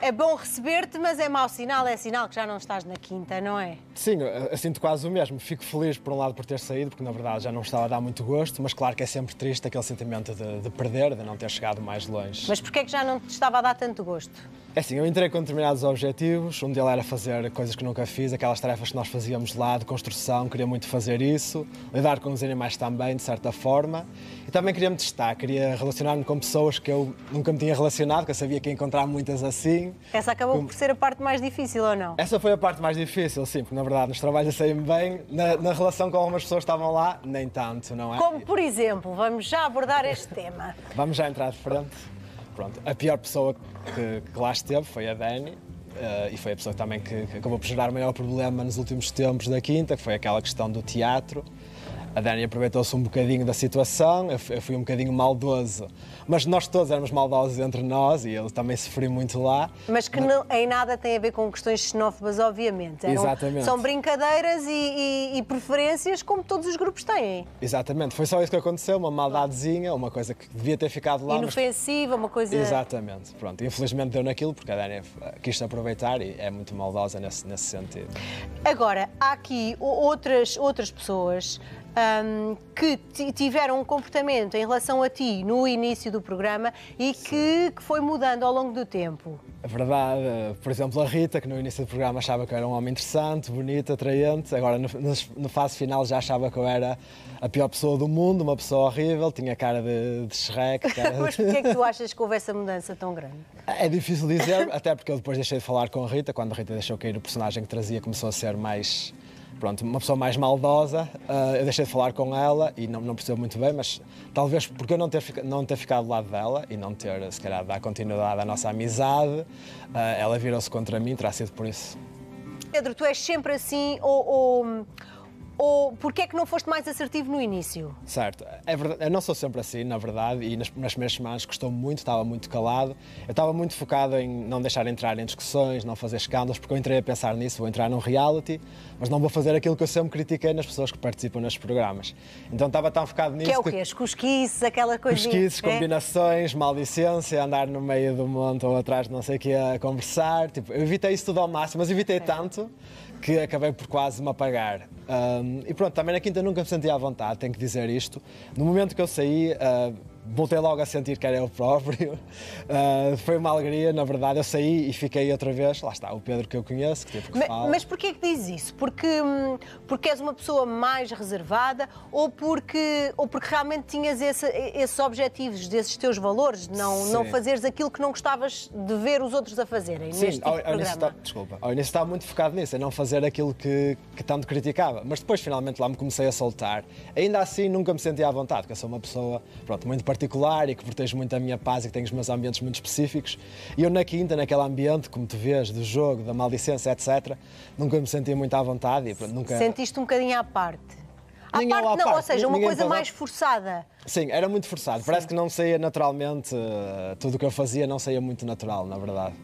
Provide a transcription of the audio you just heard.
É bom receber-te, mas é mau sinal, é sinal que já não estás na quinta, não é? Sim, sinto quase o mesmo. Fico feliz, por um lado, por ter saído, porque na verdade já não estava a dar muito gosto, mas claro que é sempre triste aquele sentimento de, de perder, de não ter chegado mais longe. Mas porquê é que já não te estava a dar tanto gosto? É assim, eu entrei com determinados objetivos, um deles era fazer coisas que nunca fiz, aquelas tarefas que nós fazíamos lá de construção, queria muito fazer isso, lidar com os animais também, de certa forma, e também queria me testar, queria relacionar-me com pessoas que eu nunca me tinha relacionado, que eu sabia que ia encontrar muitas assim, essa acabou como... por ser a parte mais difícil, ou não? Essa foi a parte mais difícil, sim, porque na verdade nos trabalhos saí bem, na, na, relação com algumas pessoas que estavam lá, nem tanto, não é? Como por exemplo, vamos já abordar este tema. Vamos já entrar de frente. Pronto, a pior pessoa que, que lá esteve foi a Dani. Uh, e foi a pessoa também que, que acabou por gerar o maior problema nos últimos tempos da Quinta, que foi aquela questão do teatro a Dani aproveitou-se um bocadinho da situação, eu fui um bocadinho maldoso. Mas nós todos éramos maldosos entre nós e ele também sofreu muito lá. Mas que não, em nada tem a ver com questões xenófobas, obviamente. Eram, Exatamente. São brincadeiras e, e, e, preferências como todos os grupos têm. Exatamente, foi só isso que aconteceu, uma maldadezinha, uma coisa que devia ter ficado lá. Inofensiva, mas... uma coisa... Exatamente, pronto. Infelizmente deu naquilo porque a Dani eh, quis aproveitar e é muito maldosa nesse, nesse sentido. Agora, há aqui outras, outras pessoas um, que tiveram um comportamento em relação a ti no início do programa e que, que, foi mudando ao longo do tempo. É verdade. Por exemplo, a Rita, que no início do programa achava que eu era um homem interessante, bonito, atraente, agora na fase final já achava que eu era a pior pessoa do mundo, uma pessoa horrível, tinha cara de, de Shrek. Cara de... Mas porquê é que tu achas que houve essa mudança tão grande? É difícil dizer, até porque eu depois deixei de falar com a Rita, quando a Rita deixou cair o personagem que trazia, começou a ser mais pronto, uma pessoa mais maldosa, uh, eu deixei de falar com ela e não, não percebo muito bem, mas talvez porque eu não ter, não ter ficado do lado dela e não ter, se calhar, dado continuidade à nossa amizade, uh, ela virou-se contra mim, terá sido por isso. Pedro, tu és sempre assim ou, ou ou porquê é que não foste mais assertivo no início? Certo, é verdade, eu não sou sempre assim, na verdade, e nas, primeiras semanas gostou muito, estava muito calado. Eu estava muito focado em não deixar entrar em discussões, não fazer escândalos, porque eu entrei a pensar nisso, vou entrar num reality, mas não vou fazer aquilo que eu sempre critiquei nas pessoas que participam nestes programas. Então estava tão focado nisso. Que é o quê? Que... As cosquices, aquela coisa. combinações, é? combinações, maldicência, andar no meio do monte ou atrás de não sei o que a conversar. Tipo, eu evitei isso tudo ao máximo, mas evitei é. tanto que acabei por quase me apagar. Um, e pronto, também na quinta nunca me senti à vontade, tenho que dizer isto. No momento que eu saí, ah, voltei logo a sentir que era eu próprio. Uh, foi uma alegria, na verdade. Eu saí e fiquei outra vez. Lá está, o Pedro que eu conheço, que tipo que mas, fala. Mas porquê é que diz isso? Porque, hum, porque és uma pessoa mais reservada ou porque, ou porque realmente tinhas esse, esses objetivos, desses teus valores, de não, não fazeres aquilo que não gostavas de ver os outros a fazerem? Sim, neste tipo ao, ao programa? Está, desculpa. Ao início estava muito focado nisso, em não fazer aquilo que, que tanto criticava. Mas depois, finalmente, lá me comecei a soltar. Ainda assim, nunca me senti à vontade, porque eu sou uma pessoa, pronto, muito particular particular e que protege muito a minha paz e que tem os meus ambientes muito específicos. E eu na quinta, naquele ambiente, como tu vês, do jogo, da maldicência, etc., nunca me senti muito à vontade. E, nunca... Sentiste um bocadinho à parte? À Ninguém parte, não, parte. ou seja, uma Ninguém coisa pode... mais forçada. Sim, era muito forçado. Sim. Parece que não saía naturalmente, eh, tudo o que eu fazia não saía muito natural, na verdade.